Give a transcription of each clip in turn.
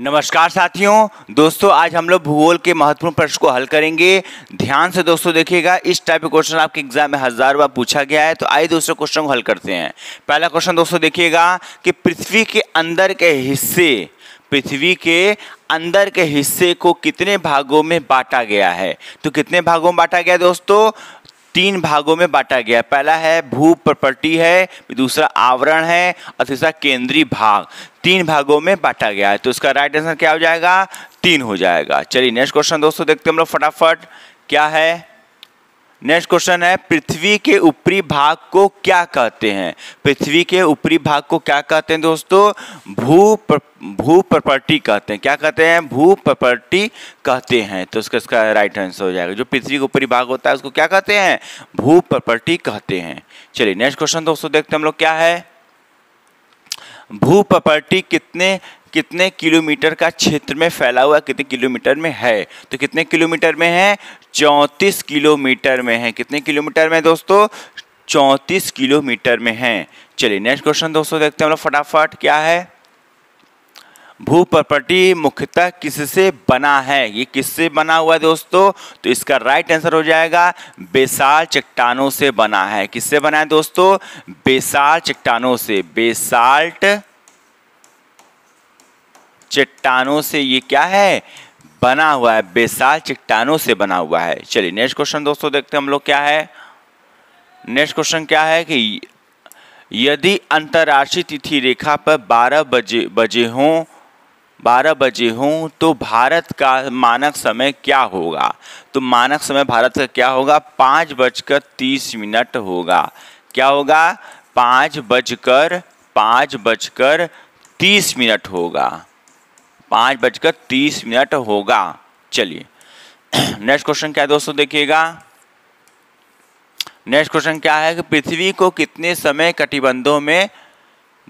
नमस्कार साथियों दोस्तों आज हम लोग भूगोल के महत्वपूर्ण प्रश्न को हल करेंगे ध्यान से दोस्तों देखिएगा इस टाइप के क्वेश्चन आपके एग्जाम में हजार बार पूछा गया है तो आइए दूसरे क्वेश्चन को हल करते हैं पहला क्वेश्चन दोस्तों देखिएगा कि पृथ्वी के अंदर के हिस्से पृथ्वी के अंदर के हिस्से को कितने भागों में बांटा गया है तो कितने भागों में बांटा गया दोस्तों तीन भागों में बांटा गया पहला है भू प्रॉपर्टी है दूसरा आवरण है और तीसरा केंद्रीय भाग तीन भागों में बांटा गया है तो इसका राइट आंसर क्या हो जाएगा तीन हो जाएगा चलिए नेक्स्ट क्वेश्चन दोस्तों देखते हैं हम लोग फटाफट क्या है नेक्स्ट क्वेश्चन है पृथ्वी के ऊपरी भाग को क्या कहते हैं पृथ्वी के ऊपरी भाग को क्या कहते हैं दोस्तों भू पर, भू प्रॉपर्टी कहते हैं क्या कहते हैं भू प्रॉपर्टी कहते हैं तो उसका इसका राइट आंसर हो जाएगा जो पृथ्वी का ऊपरी भाग होता है उसको क्या कहते हैं भू प्रॉपर्टी कहते हैं चलिए नेक्स्ट क्वेश्चन दोस्तों देखते हैं हम लोग क्या है भू प्रॉपर्टी कितने कितने किलोमीटर का क्षेत्र में फैला हुआ कितने किलोमीटर में है तो कितने किलोमीटर में है चौंतीस किलोमीटर में है कितने किलोमीटर में दोस्तों चौंतीस किलोमीटर में है चलिए नेक्स्ट क्वेश्चन दोस्तों देखते हैं हम लोग फटाफट क्या है भू प्रॉपर्टी मुख्यतः किससे बना है ये किससे बना हुआ है दोस्तों तो इसका राइट आंसर हो जाएगा बेसाल चट्टानों से बना है किससे बना है दोस्तों बेसाल चट्टानों से बेसाल्ट चट्टानों से ये क्या है बना हुआ है बेसाल चट्टानों से बना हुआ है चलिए नेक्स्ट क्वेश्चन दोस्तों देखते हैं हम लोग क्या है नेक्स्ट क्वेश्चन क्या है कि यदि अंतर्राष्ट्रीय तिथि रेखा पर 12 बजे बजे हों 12 बजे हों तो भारत का मानक समय क्या होगा तो मानक समय भारत का क्या होगा पाँच बजकर तीस मिनट होगा क्या होगा पाँच बजकर पाँच बजकर तीस मिनट होगा पाँच बजकर तीस मिनट होगा चलिए नेक्स्ट क्वेश्चन क्या है दोस्तों देखिएगा नेक्स्ट क्वेश्चन क्या है कि पृथ्वी को कितने समय कटिबंधों में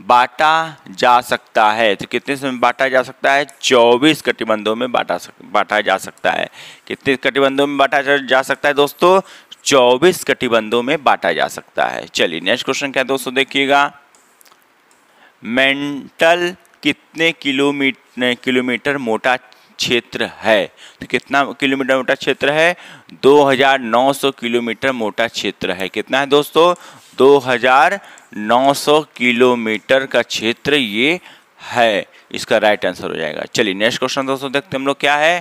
बांटा जा सकता है तो कितने समय बांटा जा सकता है 24 कटिबंधों में बांटा बांटा जा सकता है कितने कटिबंधों में बांटा जा सकता है दोस्तों 24 कटिबंधों में बांटा जा सकता है चलिए नेक्स्ट क्वेश्चन क्या है दोस्तों देखिएगा मेंटल कितने किलोमीटर किलोमीटर मोटा क्षेत्र है तो कितना किलोमीटर मोटा क्षेत्र है 2900 किलोमीटर मोटा क्षेत्र है कितना है दोस्तों 2900 किलोमीटर का क्षेत्र ये है इसका राइट आंसर हो जाएगा चलिए नेक्स्ट क्वेश्चन दोस्तों देखते हम लोग क्या है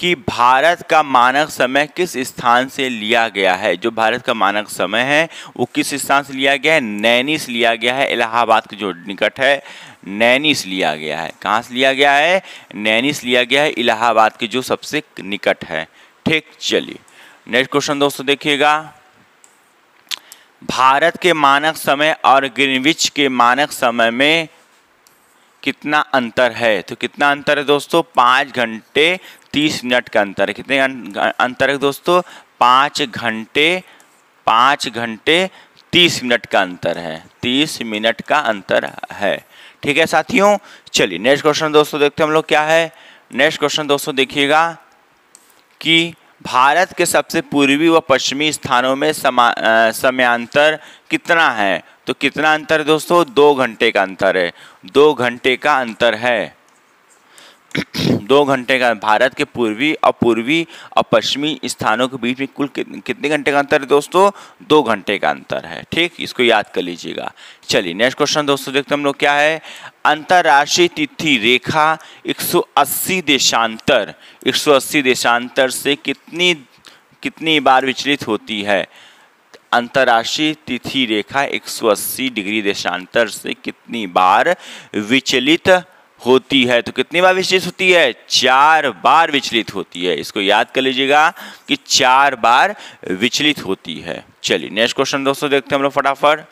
कि भारत का मानक समय किस स्थान से लिया गया है जो भारत का मानक समय है वो किस स्थान से लिया गया है नैनी से लिया गया है इलाहाबाद के जो निकट है नैनी से लिया गया है कहाँ से लिया गया है नैनी से लिया गया है इलाहाबाद के जो सबसे निकट है ठीक चलिए नेक्स्ट क्वेश्चन दोस्तों देखिएगा भारत के मानक समय और ग्रीनविच के मानक समय में कितना अंतर है तो कितना अंतर है दोस्तों पाँच घंटे तीस मिनट का अंतर है कितने अं-, अंतर है दोस्तों पाँच घंटे पाँच घंटे तीस मिनट का अंतर है तीस मिनट का अंतर है ठीक है साथियों चलिए नेक्स्ट क्वेश्चन दोस्तों देखते हैं हम लोग क्या है नेक्स्ट क्वेश्चन दोस्तों देखिएगा कि भारत के सबसे पूर्वी व पश्चिमी स्थानों में समा समयांतर कितना है तो कितना अंतर दोस्तों दो घंटे का अंतर है दो घंटे का अंतर है दो घंटे का भारत के पूर्वी और पूर्वी और पश्चिमी स्थानों के बीच में कुल कितने घंटे का अंतर है दोस्तों दो घंटे का अंतर है ठीक इसको याद कर लीजिएगा चलिए नेक्स्ट क्वेश्चन दोस्तों देखते हम लोग क्या है अंतर्राष्ट्रीय तिथि रेखा 180 देशांतर 180 देशांतर से कितनी कितनी बार विचलित होती है अंतर्राष्ट्रीय तिथि रेखा एक डिग्री देशांतर से कितनी बार विचलित होती है तो कितनी बार विचलित होती है चार बार विचलित होती है इसको याद कर लीजिएगा कि चार बार विचलित होती है चलिए नेक्स्ट क्वेश्चन दोस्तों देखते हैं हम लोग फटाफट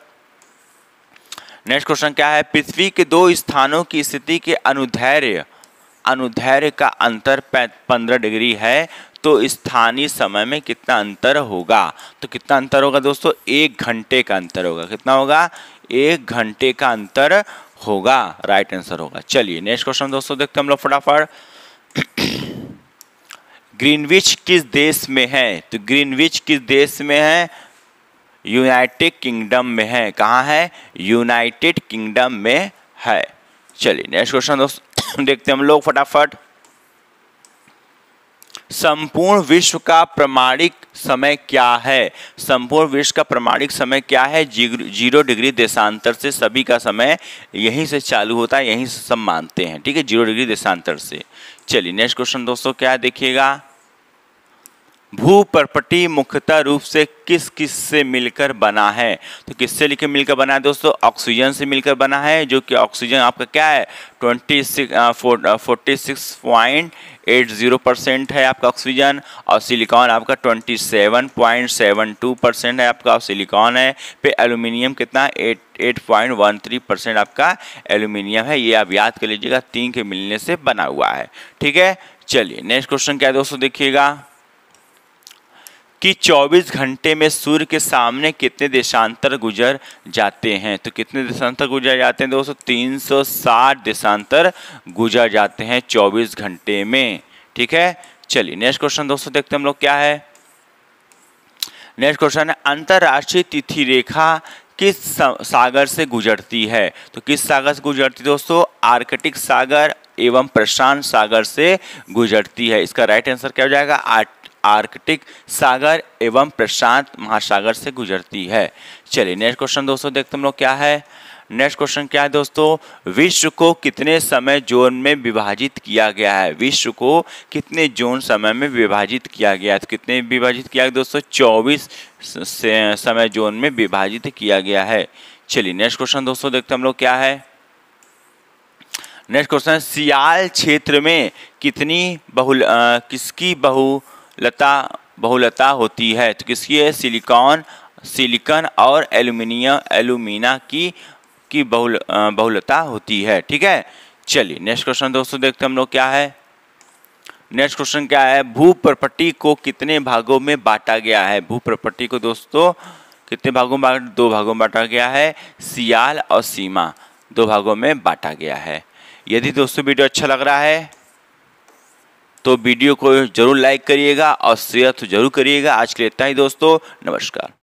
नेक्स्ट क्वेश्चन क्या है पृथ्वी के दो स्थानों की स्थिति के अनुधैर्य अनुधैर्य का अंतर पंद्रह डिग्री है तो स्थानीय समय में कितना अंतर होगा तो कितना अंतर होगा दोस्तों एक घंटे का अंतर होगा कितना होगा एक घंटे का अंतर होगा राइट आंसर होगा चलिए नेक्स्ट क्वेश्चन दोस्तों देखते हैं हम लोग फटाफट ग्रीनविच किस देश में है तो ग्रीनविच किस देश में है यूनाइटेड किंगडम में है कहाँ है यूनाइटेड किंगडम में है चलिए नेक्स्ट क्वेश्चन दोस्तों देखते हैं हम लोग फटाफट संपूर्ण विश्व का प्रमाणिक समय क्या है संपूर्ण विश्व का प्रमाणिक समय क्या है जीरो डिग्री देशांतर से सभी का समय यहीं से चालू होता है यहीं से सब मानते हैं ठीक है जीरो डिग्री देशांतर से चलिए नेक्स्ट क्वेश्चन दोस्तों क्या देखिएगा भू परपटी मुख्यतः रूप से किस किस से मिलकर बना है तो किससे लिखे मिलकर बना है दोस्तों ऑक्सीजन से मिलकर बना है जो कि ऑक्सीजन आपका क्या है twenty six forty six point eight zero percent है आपका ऑक्सीजन और सिलिकॉन आपका twenty seven point seven two percent है आपका सिलिकॉन है पे एलुमिनियम कितना eight eight point one three percent आपका एलुमिनियम है ये आप याद कर लीजिएगा तीन के मिलने से बना हुआ है ठीक है चलिए नेक्स्ट क्वेश्चन क्या है दोस्तों देखिएगा कि 24 घंटे में सूर्य के सामने कितने देशांतर गुजर जाते हैं तो कितने देशांतर गुजर जाते हैं दोस्तों 360 देशांतर गुजर जाते हैं 24 घंटे में ठीक है चलिए नेक्स्ट क्वेश्चन दोस्तों देखते हम लोग क्या है नेक्स्ट क्वेश्चन है अंतर्राष्ट्रीय तिथि रेखा किस सागर से गुजरती है तो किस सागर से गुजरती है दोस्तों आर्कटिक सागर एवं प्रशांत सागर से गुजरती है इसका राइट आंसर क्या हो जाएगा आर्कटिक सागर एवं प्रशांत महासागर से गुजरती है चलिए नेक्स्ट क्वेश्चन दोस्तों देखते हम लोग क्या है नेक्स्ट क्वेश्चन क्या है दोस्तों विश्व को कितने समय जोन में विभाजित किया गया है विश्व को कितने जोन समय में विभाजित किया गया है तो कितने विभाजित किया गया दोस्तों 24 समय जोन में विभाजित किया गया है चलिए नेक्स्ट क्वेश्चन दोस्तों देखते हम लोग क्या है नेक्स्ट क्वेश्चन सियाल क्षेत्र में कितनी बहुल आ, किसकी बहु लता बहुलता होती है तो किसकी है सिलिकॉन सिलिकन और एल्यूमिनियम एलुमिना की की बहुल बहुलता होती है ठीक है चलिए नेक्स्ट क्वेश्चन दोस्तों देखते हम लोग क्या है नेक्स्ट क्वेश्चन क्या है भू प्रॉपर्टी को कितने भागों में बांटा गया है भू प्रॉपर्टी को दोस्तों कितने भागों में दो भागों में बांटा गया है सियाल और सीमा दो भागों में बांटा गया है यदि दोस्तों वीडियो अच्छा लग रहा है तो वीडियो को जरूर लाइक करिएगा और शेयर तो जरूर करिएगा आज के लिए इतना ही दोस्तों नमस्कार